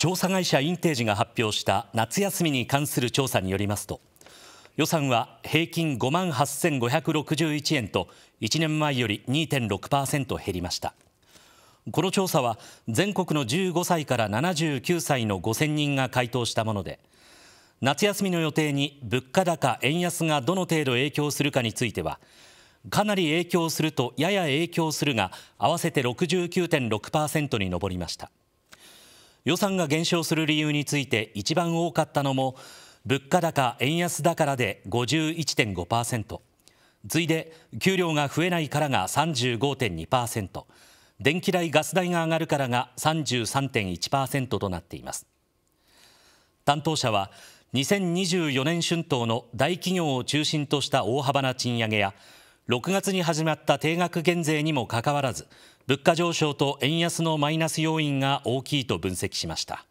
調査会社インテージが発表した夏休みに関する調査によりますと予算は平均5万8561円と1年前より2.6%減りましたこの調査は全国の15歳から79歳の5000人が回答したもので夏休みの予定に物価高円安がどの程度影響するかについてはかなり影響するとやや影響するが合わせて69.6%に上りました。予算が減少する理由について一番多かったのも物価高円安だからで51.5%次いで給料が増えないからが35.2%電気代ガス代が上がるからが33.1%となっています担当者は2024年春闘の大企業を中心とした大幅な賃上げや6月に始まった定額減税にもかかわらず物価上昇と円安のマイナス要因が大きいと分析しました。